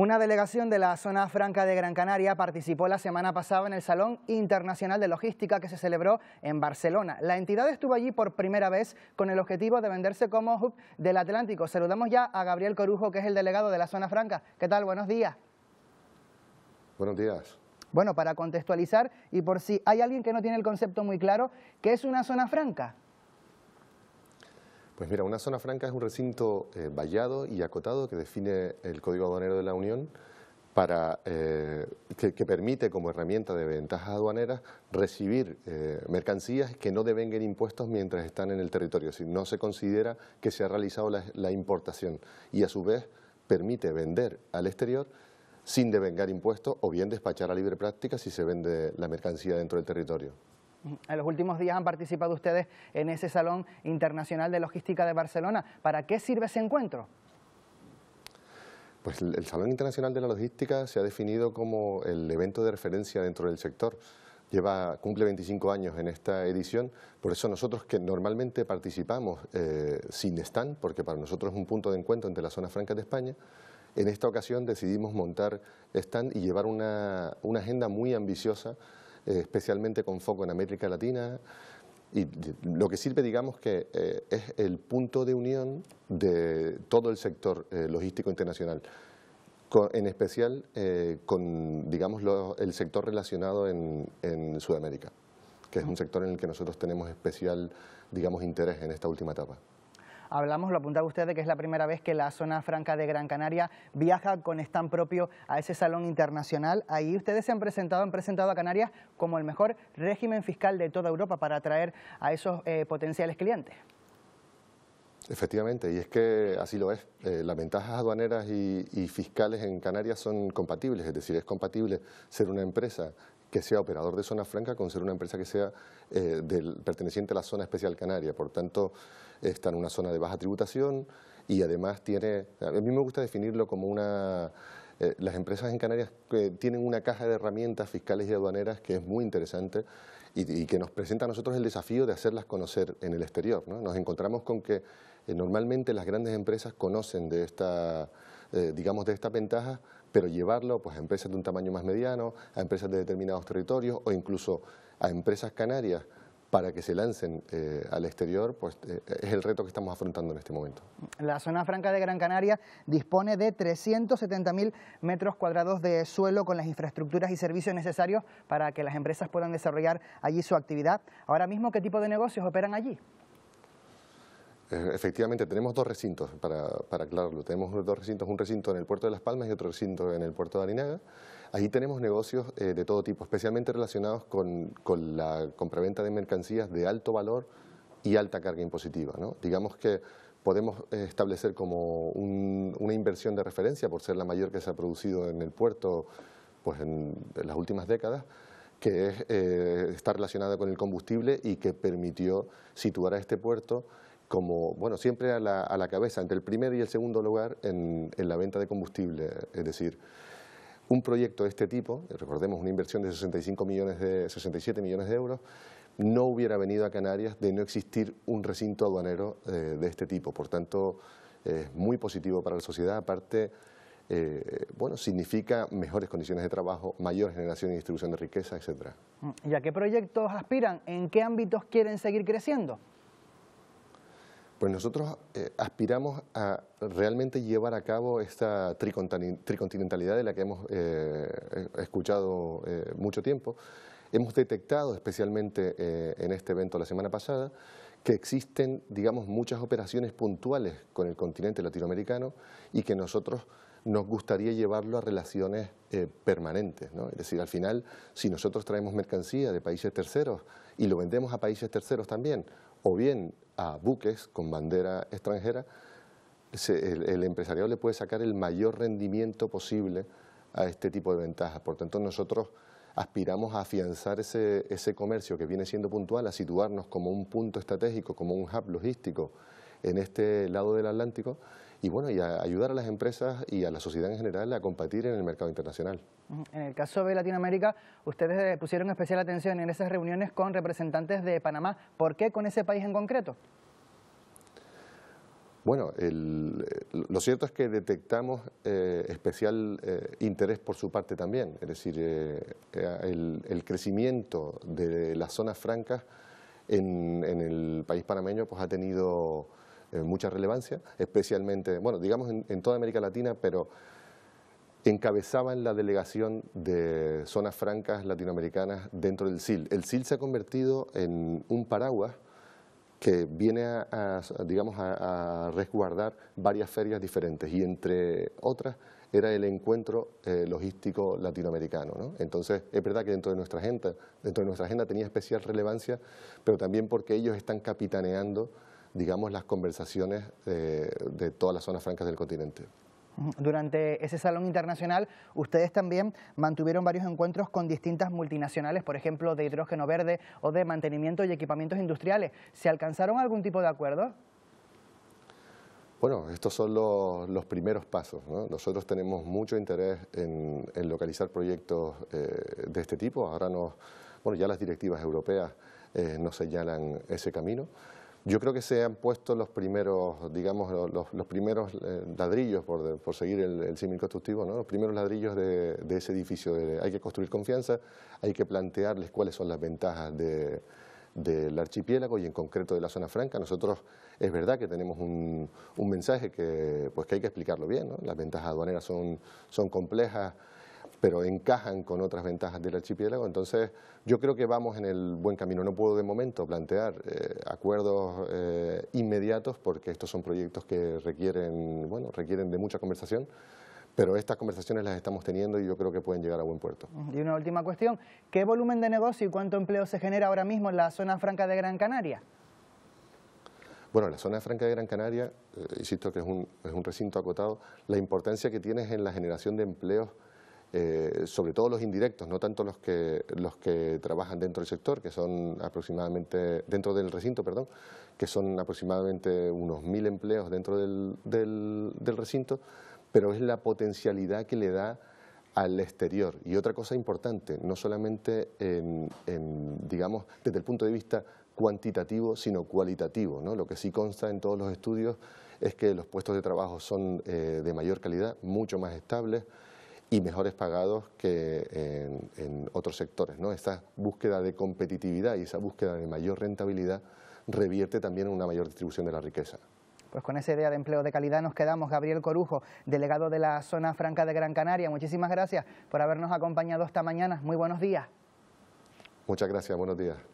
Una delegación de la zona franca de Gran Canaria participó la semana pasada en el Salón Internacional de Logística que se celebró en Barcelona. La entidad estuvo allí por primera vez con el objetivo de venderse como hub del Atlántico. Saludamos ya a Gabriel Corujo, que es el delegado de la zona franca. ¿Qué tal? Buenos días. Buenos días. Bueno, para contextualizar y por si hay alguien que no tiene el concepto muy claro, ¿qué es una zona franca? Pues mira, una zona franca es un recinto eh, vallado y acotado que define el Código Aduanero de la Unión para, eh, que, permite como herramienta de ventajas aduaneras recibir eh, mercancías que no devenguen impuestos mientras están en el territorio, si no se considera que se ha realizado la, la importación y a su vez permite vender al exterior sin devengar impuestos o bien despachar a libre práctica si se vende la mercancía dentro del territorio. En los últimos días han participado ustedes en ese Salón Internacional de Logística de Barcelona. ¿Para qué sirve ese encuentro? Pues el Salón Internacional de la Logística se ha definido como el evento de referencia dentro del sector. Lleva, cumple 25 años en esta edición, por eso nosotros que normalmente participamos eh, sin stand, porque para nosotros es un punto de encuentro entre las zonas francas de España, en esta ocasión decidimos montar stand y llevar una agenda muy ambiciosa eh, especialmente con foco en América Latina. Y lo que sirve, digamos, que eh, es el punto de unión de todo el sector eh, logístico internacional, en especial con, digamos, el sector relacionado en, en Sudamérica, que es un sector en el que nosotros tenemos especial, digamos, interés en esta última etapa. Hablamos, lo apuntaba usted, de que es la primera vez que la zona franca de Gran Canaria viaja con stand propio a ese salón internacional. Ahí ustedes se han presentado, han presentado a Canarias como el mejor régimen fiscal de toda Europa para atraer a esos eh, potenciales clientes. Efectivamente, y es que así lo es. Eh, las ventajas aduaneras y, fiscales en Canarias son compatibles, es decir, es compatible ser una empresa que sea operador de zona franca con ser una empresa que sea eh, perteneciente a la zona especial canaria. Por tanto, está en una zona de baja tributación y además tiene, a mí me gusta definirlo como una, eh, las empresas en Canarias eh, tienen una caja de herramientas fiscales y aduaneras que es muy interesante y, que nos presenta a nosotros el desafío de hacerlas conocer en el exterior. Nos encontramos con que eh, normalmente las grandes empresas conocen de esta, digamos, de esta ventaja, pero llevarlo pues, a empresas de un tamaño más mediano, a empresas de determinados territorios o incluso a empresas canarias para que se lancen eh, al exterior, pues eh, es el reto que estamos afrontando en este momento. La zona franca de Gran Canaria dispone de 370.000 metros cuadrados de suelo con las infraestructuras y servicios necesarios para que las empresas puedan desarrollar allí su actividad. Ahora mismo, ¿qué tipo de negocios operan allí? Eh, efectivamente, tenemos dos recintos, para, para, aclararlo. Tenemos dos recintos, un recinto en el puerto de Las Palmas y otro recinto en el puerto de Arinaga. Allí tenemos negocios eh, de todo tipo, especialmente relacionados con, con la compraventa de mercancías de alto valor y alta carga impositiva. ¿no? Digamos que podemos eh, establecer como una inversión de referencia, por ser la mayor que se ha producido en el puerto pues en, las últimas décadas, que es, está relacionada con el combustible y que permitió situar a este puerto como, bueno, siempre a la, cabeza, entre el primero y el segundo lugar en, la venta de combustible. Es decir, un proyecto de este tipo, recordemos una inversión de 65 millones de, 67 millones de euros, no hubiera venido a Canarias de no existir un recinto aduanero eh, de este tipo. Por tanto, es muy positivo para la sociedad. Aparte, eh, bueno, significa mejores condiciones de trabajo, mayor generación y distribución de riqueza, etc. ¿Y a qué proyectos aspiran? ¿En qué ámbitos quieren seguir creciendo? Pues nosotros eh, aspiramos a realmente llevar a cabo esta tricontinentalidad de la que hemos eh, escuchado eh, mucho tiempo. Hemos detectado, especialmente en este evento la semana pasada, que existen, digamos, muchas operaciones puntuales con el continente latinoamericano y que nosotros nos gustaría llevarlo a relaciones permanentes. Es decir, al final, si nosotros traemos mercancía de países terceros y lo vendemos a países terceros también, o bien a buques con bandera extranjera, el, empresariado le puede sacar el mayor rendimiento posible a este tipo de ventajas. Por tanto, nosotros aspiramos a afianzar ese, ese comercio que viene siendo puntual, a situarnos como un punto estratégico, como un hub logístico en este lado del Atlántico y bueno, y ayudar a las empresas y a la sociedad en general a competir en el mercado internacional. En el caso de Latinoamérica, ustedes eh, pusieron especial atención en esas reuniones con representantes de Panamá. ¿Por qué con ese país en concreto? Bueno, lo cierto es que detectamos eh, especial eh, interés por su parte también, es decir, el, crecimiento de las zonas francas en, en el país panameño pues, ha tenido mucha relevancia, especialmente, bueno, digamos en, toda América Latina, pero encabezaban la delegación de zonas francas latinoamericanas dentro del SIL. El SIL se ha convertido en un paraguas que viene a, digamos, a, resguardar varias ferias diferentes y entre otras era el encuentro eh, logístico latinoamericano. ¿no? Entonces, es verdad que dentro de, nuestra agenda, dentro de nuestra agenda tenía especial relevancia, pero también porque ellos están capitaneando digamos, las conversaciones eh, de, todas las zonas francas del continente. Durante ese salón internacional, ustedes también mantuvieron varios encuentros con distintas multinacionales, por ejemplo, de hidrógeno verde o de mantenimiento y equipamientos industriales. ¿Se alcanzaron algún tipo de acuerdo? Bueno, estos son los, primeros pasos. Nosotros tenemos mucho interés en, localizar proyectos eh, de este tipo. Ahora nos, bueno, ya las directivas europeas eh, nos señalan ese camino. Yo creo que se han puesto los primeros, digamos, los, primeros eh, ladrillos, por, seguir el, símil constructivo, ¿no? los primeros ladrillos de, ese edificio. hay que construir confianza, hay que plantearles cuáles son las ventajas del archipiélago y en concreto de la zona franca. Nosotros es verdad que tenemos un, mensaje que, pues que hay que explicarlo bien, las ventajas aduaneras son, son complejas, pero encajan con otras ventajas del archipiélago. Entonces, yo creo que vamos en el buen camino. No puedo de momento plantear eh, acuerdos eh, inmediatos porque estos son proyectos que requieren, bueno, requieren de mucha conversación. Pero estas conversaciones las estamos teniendo y yo creo que pueden llegar a buen puerto. Y una última cuestión, ¿qué volumen de negocio y cuánto empleo se genera ahora mismo en la zona franca de Gran Canaria? Bueno, la zona franca de Gran Canaria, eh, insisto que es un, es un recinto acotado, la importancia que tiene es en la generación de empleos eh, sobre todo los indirectos, no tanto los que, los que trabajan dentro del sector, que son aproximadamente, dentro del recinto, perdón, que son aproximadamente unos mil empleos dentro del, del, recinto, pero es la potencialidad que le da al exterior. Y otra cosa importante, no solamente desde el punto de vista cuantitativo, sino cualitativo. Lo que sí consta en todos los estudios es que los puestos de trabajo son eh, de mayor calidad, mucho más estables, y mejores pagados que en, otros sectores. ¿no? Esta búsqueda de competitividad y esa búsqueda de mayor rentabilidad revierte también en una mayor distribución de la riqueza. Pues con esa idea de empleo de calidad nos quedamos. Gabriel Corujo, delegado de la Zona Franca de Gran Canaria, muchísimas gracias por habernos acompañado esta mañana. Muy buenos días. Muchas gracias, buenos días.